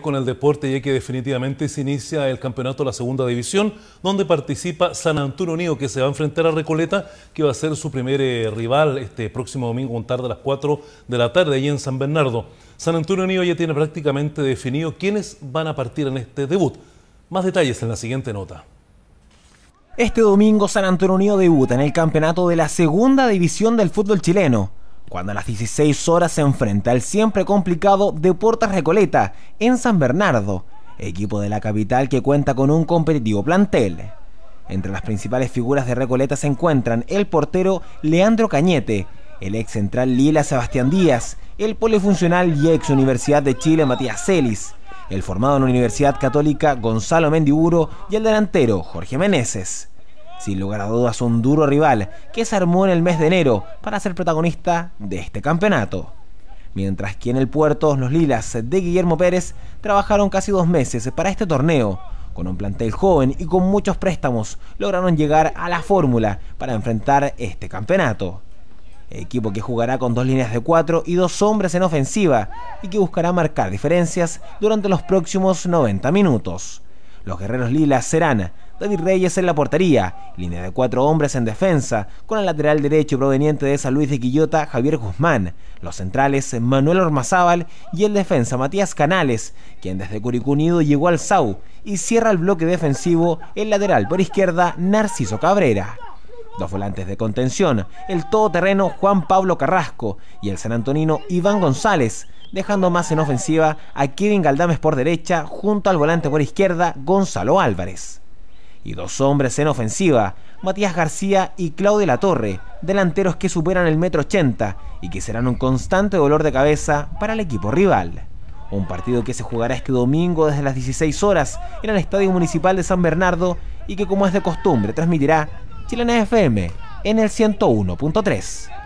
con el deporte, ya que definitivamente se inicia el campeonato de la segunda división, donde participa San Antonio Unido, que se va a enfrentar a Recoleta, que va a ser su primer eh, rival este próximo domingo, un tarde a las 4 de la tarde, allí en San Bernardo. San Antonio Unido ya tiene prácticamente definido quiénes van a partir en este debut. Más detalles en la siguiente nota. Este domingo San Antonio Unido debuta en el campeonato de la segunda división del fútbol chileno cuando a las 16 horas se enfrenta al siempre complicado Deportes Recoleta en San Bernardo, equipo de la capital que cuenta con un competitivo plantel. Entre las principales figuras de Recoleta se encuentran el portero Leandro Cañete, el ex central Lila Sebastián Díaz, el polifuncional y ex Universidad de Chile Matías Celis, el formado en la Universidad Católica Gonzalo Mendiburo y el delantero Jorge Meneses sin lugar a dudas un duro rival que se armó en el mes de enero para ser protagonista de este campeonato. Mientras que en el puerto, los Lilas de Guillermo Pérez trabajaron casi dos meses para este torneo. Con un plantel joven y con muchos préstamos, lograron llegar a la fórmula para enfrentar este campeonato. Equipo que jugará con dos líneas de cuatro y dos hombres en ofensiva y que buscará marcar diferencias durante los próximos 90 minutos. Los guerreros lilas serán David Reyes en la portería, línea de cuatro hombres en defensa, con el lateral derecho proveniente de San Luis de Quillota, Javier Guzmán, los centrales Manuel Ormazábal y el defensa Matías Canales, quien desde Curicunido llegó al SAU, y cierra el bloque defensivo el lateral por izquierda Narciso Cabrera. Dos volantes de contención, el todoterreno Juan Pablo Carrasco y el San Antonino Iván González, dejando más en ofensiva a Kevin Galdames por derecha junto al volante por izquierda Gonzalo Álvarez y dos hombres en ofensiva, Matías García y Claudio Latorre, delanteros que superan el metro 80 y que serán un constante dolor de cabeza para el equipo rival. Un partido que se jugará este domingo desde las 16 horas en el Estadio Municipal de San Bernardo y que como es de costumbre transmitirá Chilena FM en el 101.3.